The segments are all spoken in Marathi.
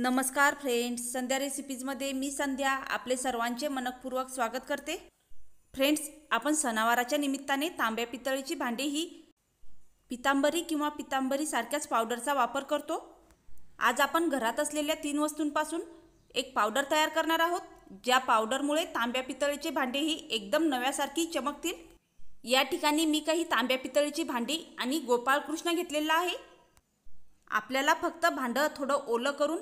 नमस्कार फ्रेंड्स संध्या रेसिपीजमध्ये मी संध्या आपले सर्वांचे मनकपूर्वक स्वागत करते फ्रेंड्स आपण सणावाराच्या निमित्ताने तांब्या पितळीची भांडी ही पितांबरी किंवा पितांबरी सारख्याच पावडरचा वापर करतो आज आपण घरात असलेल्या तीन वस्तूंपासून एक पावडर तयार करणार आहोत ज्या पावडरमुळे तांब्या पितळीचे भांडे ही एकदम नव्यासारखी चमकतील या ठिकाणी मी काही तांब्या पितळीची भांडी आणि गोपाळकृष्ण घेतलेला आहे आपल्याला फक्त भांडं थोडं ओलं करून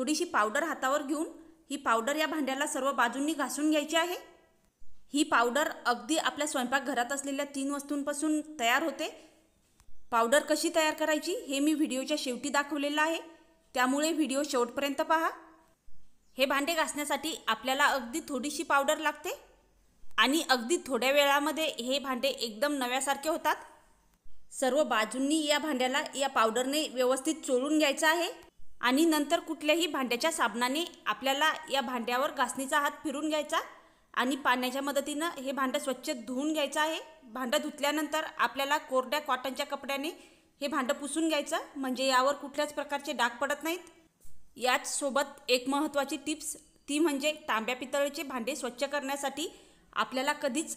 थोडीशी पावडर हातावर घेऊन ही पावडर या भांड्याला सर्व बाजूंनी घासून घ्यायची आहे ही पावडर अगदी आपल्या स्वयंपाकघरात असलेल्या तीन वस्तूंपासून तयार होते पावडर कशी तयार करायची हे मी व्हिडिओच्या शेवटी दाखवलेलं आहे त्यामुळे व्हिडिओ शेवटपर्यंत पहा हे भांडे घासण्यासाठी आपल्याला अगदी थोडीशी पावडर लागते आणि अगदी थोड्या वेळामध्ये हे भांडे एकदम नव्यासारखे होतात सर्व बाजूंनी या भांड्याला या पावडरने व्यवस्थित चोळून घ्यायचं आहे आणि नंतर कुठल्याही भांड्याच्या साबणाने आपल्याला या भांड्यावर घासणीचा हात फिरून घ्यायचा आणि पाण्याच्या मदतीनं हे भांडं स्वच्छ धुवून घ्यायचं आहे भांडं धुतल्यानंतर आपल्याला कोरड्या कॉटनच्या कपड्याने हे भांडं पुसून घ्यायचं म्हणजे यावर कुठल्याच प्रकारचे डाग पडत नाहीत याच सोबत एक महत्त्वाची टिप्स ती म्हणजे तांब्या पितळेचे भांडे स्वच्छ करण्यासाठी आपल्याला कधीच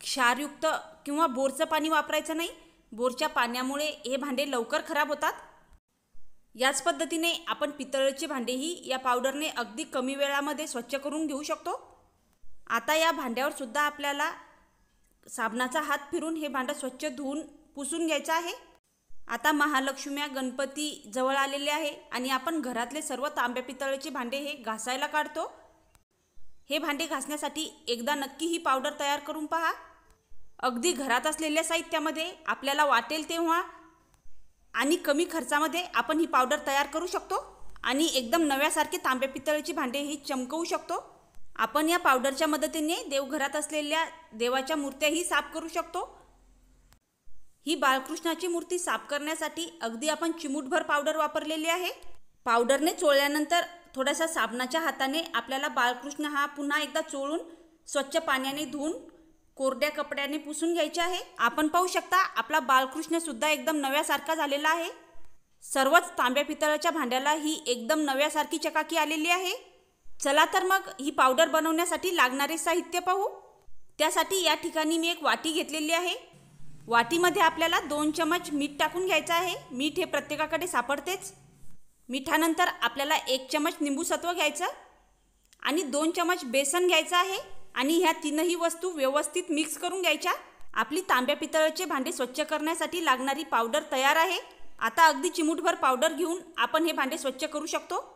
क्षारयुक्त किंवा बोरचं पाणी वापरायचं नाही बोरच्या पाण्यामुळे हे भांडे लवकर खराब होतात याच पद्धतीने आपण पितळेची भांडेही या पावडरने अगदी कमी वेळामध्ये स्वच्छ करून घेऊ शकतो आता या भांड्यावर सुद्धा आपल्याला साबणाचा हात फिरून हे भांडं स्वच्छ धुवून पुसून घ्यायचं आहे आता महालक्ष्म्या गणपती जवळ आलेले आहे आणि आपण घरातले सर्व तांब्या पितळेचे भांडे हे घासायला काढतो हे भांडे घासण्यासाठी एकदा नक्की ही पावडर तयार करून पहा अगदी घरात असलेल्या साहित्यामध्ये आपल्याला वाटेल तेव्हा आणि कमी खर्चामध्ये आपण ही पावडर तयार करू शकतो आणि एकदम नव्यासारखे तांब्या पितळेची भांडे ही चमकवू शकतो आपण या पावडरच्या मदतीने देवघरात असलेल्या देवाच्या मूर्त्याही साफ करू शकतो ही बाळकृष्णाची मूर्ती साफ करण्यासाठी अगदी आपण चिमूटभर पावडर वापरलेली आहे पावडरने चोळल्यानंतर थोड्याशा साबणाच्या हाताने आपल्याला बाळकृष्ण हा पुन्हा एकदा चोळून स्वच्छ पाण्याने धुवून कोरड्या कपड्याने पुसून घ्यायचे आहे आपण पाहू शकता आपला बालकृष्ण सुद्धा एकदम नव्यासारखा झालेला आहे सर्वच तांब्या पितळाच्या भांड्याला ही एकदम नव्यासारखी चकाकी आलेली आहे चला तर मग ही पावडर बनवण्यासाठी लागणारे साहित्य पाहू त्यासाठी या ठिकाणी मी एक वाटी घेतलेली आहे वाटीमध्ये आपल्याला दोन चमच मीठ टाकून घ्यायचं आहे मीठ हे प्रत्येकाकडे सापडतेच मिठानंतर आपल्याला एक चमच निंबूसत्व घ्यायचं आणि दोन चमच बेसन घ्यायचं आहे आणि ह्या तीनही वस्तू व्यवस्थित मिक्स करून घ्यायच्या आपली तांब्या पितळाचे भांडे स्वच्छ करण्यासाठी लागणारी पावडर तयार आहे आता अगदी चिमूटभर पावडर घेऊन आपण हे भांडे स्वच्छ करू शकतो